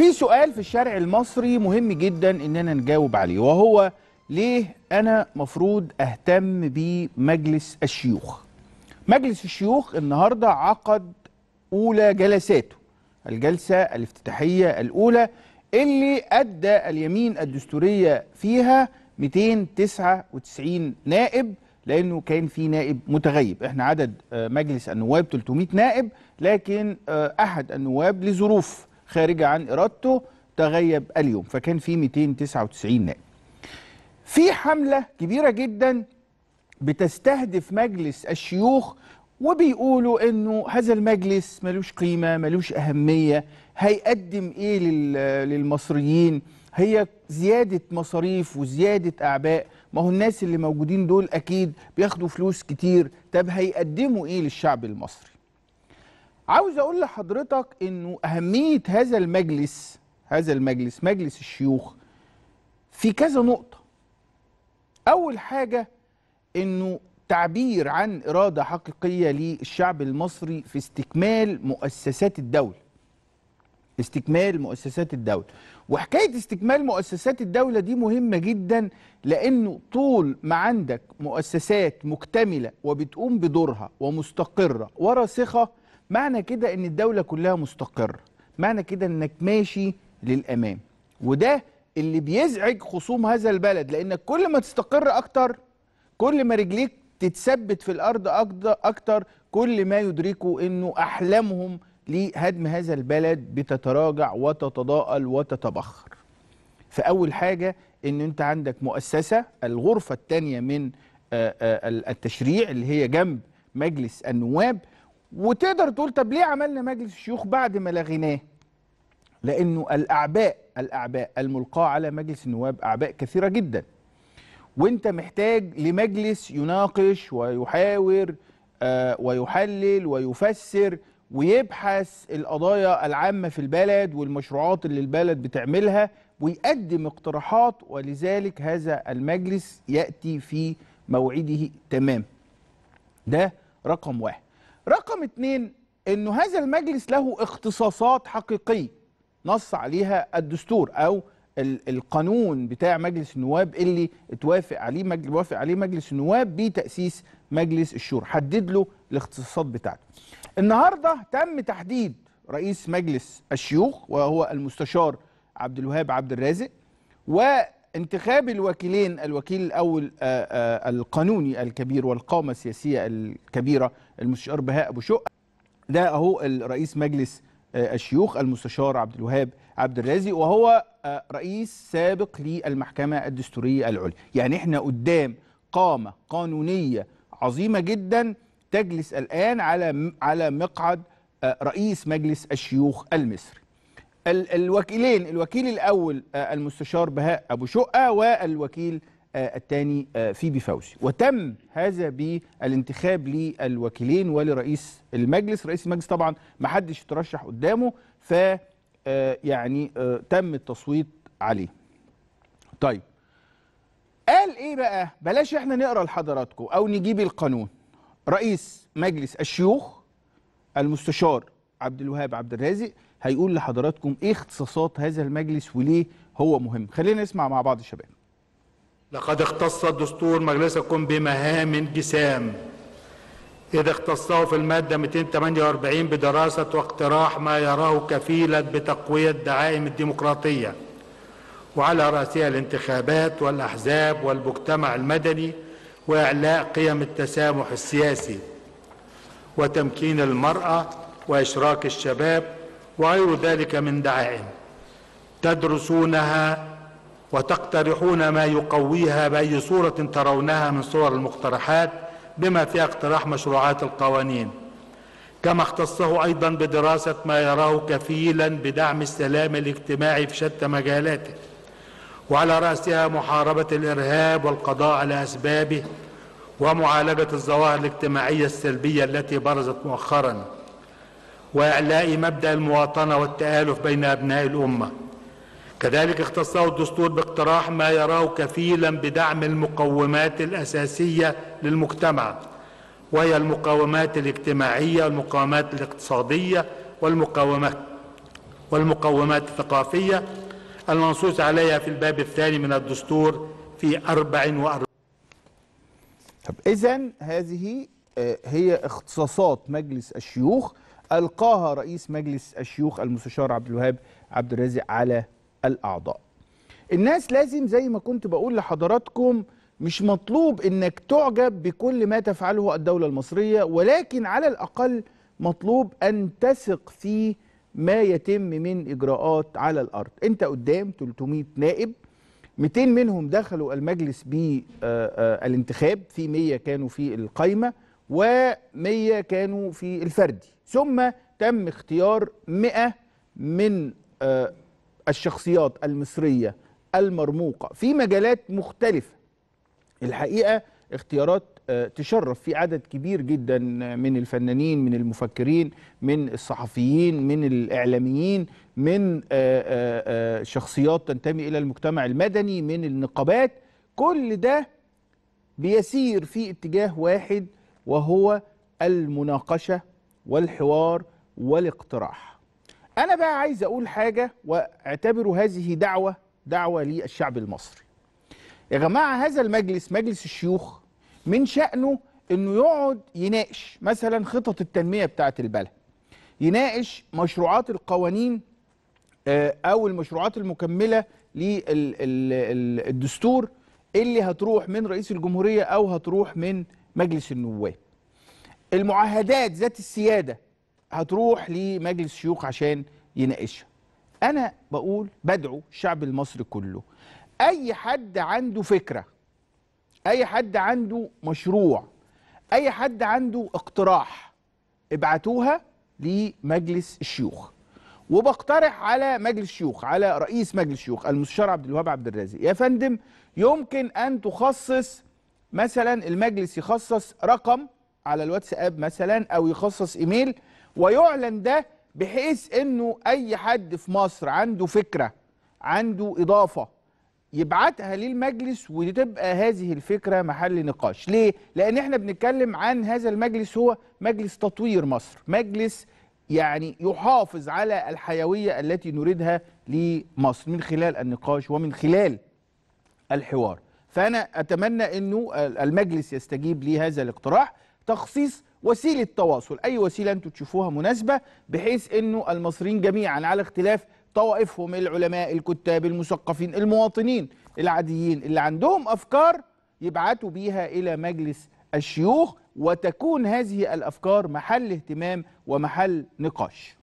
في سؤال في الشارع المصري مهم جدا اننا نجاوب عليه وهو ليه انا مفروض اهتم بمجلس الشيوخ مجلس الشيوخ النهارده عقد اولى جلساته الجلسه الافتتاحيه الاولى اللي ادى اليمين الدستوريه فيها 299 نائب لانه كان في نائب متغيب احنا عدد آه، مجلس النواب 300 نائب لكن آه، احد النواب لظروف خارجه عن ارادته تغيب اليوم فكان في 299 نائب في حمله كبيره جدا بتستهدف مجلس الشيوخ وبيقولوا انه هذا المجلس ملوش قيمه ملوش اهميه هيقدم ايه للمصريين هي زياده مصاريف وزياده اعباء ما هو الناس اللي موجودين دول اكيد بياخدوا فلوس كتير طب هيقدموا ايه للشعب المصري عاوز اقول لحضرتك انه اهميه هذا المجلس هذا المجلس مجلس الشيوخ في كذا نقطه اول حاجه انه تعبير عن اراده حقيقيه للشعب المصري في استكمال مؤسسات الدوله استكمال مؤسسات الدولة وحكاية استكمال مؤسسات الدولة دي مهمة جدا لأنه طول ما عندك مؤسسات مكتملة وبتقوم بدورها ومستقرة وراسخة معنى كده ان الدوله كلها مستقره معنى كده انك ماشي للامام وده اللي بيزعج خصوم هذا البلد لانك كل ما تستقر اكتر كل ما رجليك تتثبت في الارض اكتر كل ما يدركوا انه احلامهم لهدم هذا البلد بتتراجع وتتضاءل وتتبخر فاول حاجه ان انت عندك مؤسسه الغرفه الثانيه من التشريع اللي هي جنب مجلس النواب وتقدر تقول طب ليه عملنا مجلس الشيوخ بعد ما لغيناه لانه الاعباء الاعباء الملقاه على مجلس النواب اعباء كثيره جدا وانت محتاج لمجلس يناقش ويحاور آه، ويحلل ويفسر ويبحث القضايا العامه في البلد والمشروعات اللي البلد بتعملها ويقدم اقتراحات ولذلك هذا المجلس ياتي في موعده تمام ده رقم واحد رقم اتنين انه هذا المجلس له اختصاصات حقيقيه نص عليها الدستور او القانون بتاع مجلس النواب اللي اتوافق عليه مجلس وافق عليه مجلس النواب بتاسيس مجلس الشورى حدد له الاختصاصات بتاعته النهارده تم تحديد رئيس مجلس الشيوخ وهو المستشار عبد الوهاب عبد الرازق و انتخاب الوكيلين الوكيل الأول آه، آه، القانوني الكبير والقامة السياسية الكبيرة المستشار بهاء أبو شقة ده أهو رئيس مجلس آه، الشيوخ المستشار عبد الوهاب عبد الرازي وهو رئيس سابق للمحكمة الدستورية العليا يعني احنا قدام قامة قانونية عظيمة جدا تجلس الآن على على مقعد رئيس مجلس الشيوخ المصري الوكيلين الوكيل الاول آه، المستشار بهاء ابو شقه والوكيل آه، الثاني آه، فيبي فوزي وتم هذا بالانتخاب للوكيلين ولرئيس المجلس رئيس المجلس طبعا ما حدش ترشح قدامه ف يعني تم التصويت عليه طيب قال ايه بقى بلاش احنا نقرا لحضراتكم او نجيب القانون رئيس مجلس الشيوخ المستشار عبد الوهاب عبد الرازق هيقول لحضراتكم ايه اختصاصات هذا المجلس وليه هو مهم خلينا نسمع مع بعض الشباب لقد اختص الدستور مجلسكم بمهام جسام إذ اختصه في المادة 248 بدراسة واقتراح ما يراه كفيلا بتقوية دعائم الديمقراطية وعلى رأسها الانتخابات والأحزاب والمجتمع المدني وإعلاء قيم التسامح السياسي وتمكين المرأة وإشراك الشباب وغير ذلك من دعائم تدرسونها وتقترحون ما يقويها بأي صورة ترونها من صور المقترحات بما فيها اقتراح مشروعات القوانين كما اختصه أيضا بدراسة ما يراه كفيلا بدعم السلام الاجتماعي في شتى مجالاته وعلى رأسها محاربة الإرهاب والقضاء على أسبابه ومعالجة الظواهر الاجتماعية السلبية التي برزت مؤخراً وإعلاء مبدأ المواطنة والتآلف بين أبناء الأمة كذلك اختصه الدستور باقتراح ما يراه كفيلا بدعم المقومات الأساسية للمجتمع وهي المقاومات الاجتماعية والمقاومات الاقتصادية والمقاومات والمقومات الثقافية المنصوص عليها في الباب الثاني من الدستور في 44 طب إذا هذه آه، هي اختصاصات مجلس الشيوخ ألقاها رئيس مجلس الشيوخ المستشار عبد الوهاب عبد الرازق على الأعضاء الناس لازم زي ما كنت بقول لحضراتكم مش مطلوب انك تعجب بكل ما تفعله الدولة المصرية ولكن على الأقل مطلوب أن تثق في ما يتم من إجراءات على الأرض أنت قدام 300 نائب 200 منهم دخلوا المجلس بالانتخاب آه، آه، في 100 كانوا في القايمة و100 كانوا في الفردي ثم تم اختيار 100 من آه، الشخصيات المصرية المرموقة في مجالات مختلفة الحقيقة اختيارات آه، تشرف في عدد كبير جدا من الفنانين من المفكرين من الصحفيين من الإعلاميين من آه، شخصيات تنتمي إلى المجتمع المدني من النقابات كل ده بيسير في اتجاه واحد وهو المناقشة والحوار والاقتراح أنا بقى عايز أقول حاجة واعتبر هذه دعوة دعوة للشعب المصري يا جماعة هذا المجلس مجلس الشيوخ من شأنه أنه يقعد يناقش مثلا خطط التنمية بتاعة البلد يناقش مشروعات القوانين آه، أو المشروعات المكملة للدستور اللي هتروح من رئيس الجمهورية أو هتروح من مجلس النواب المعاهدات ذات السياده هتروح لمجلس شيوخ عشان يناقشها انا بقول بدعو الشعب المصري كله اي حد عنده فكره اي حد عنده مشروع اي حد عنده اقتراح ابعتوها لمجلس الشيوخ وبقترح على مجلس الشيوخ على رئيس مجلس الشيوخ المستشار عبد الوهاب عبد الرازق يا فندم يمكن ان تخصص مثلا المجلس يخصص رقم على الواتساب مثلا او يخصص ايميل ويعلن ده بحيث انه اي حد في مصر عنده فكره عنده اضافه يبعتها للمجلس وتبقى هذه الفكره محل نقاش ليه لان احنا بنتكلم عن هذا المجلس هو مجلس تطوير مصر مجلس يعني يحافظ على الحيويه التي نريدها لمصر من خلال النقاش ومن خلال الحوار فأنا أتمنى أنه المجلس يستجيب لهذا الاقتراح تخصيص وسيلة تواصل أي وسيلة أنتم تشوفوها مناسبة بحيث أنه المصريين جميعا على اختلاف طوائفهم العلماء الكتاب المثقفين المواطنين العاديين اللي عندهم أفكار يبعتوا بيها إلى مجلس الشيوخ وتكون هذه الأفكار محل اهتمام ومحل نقاش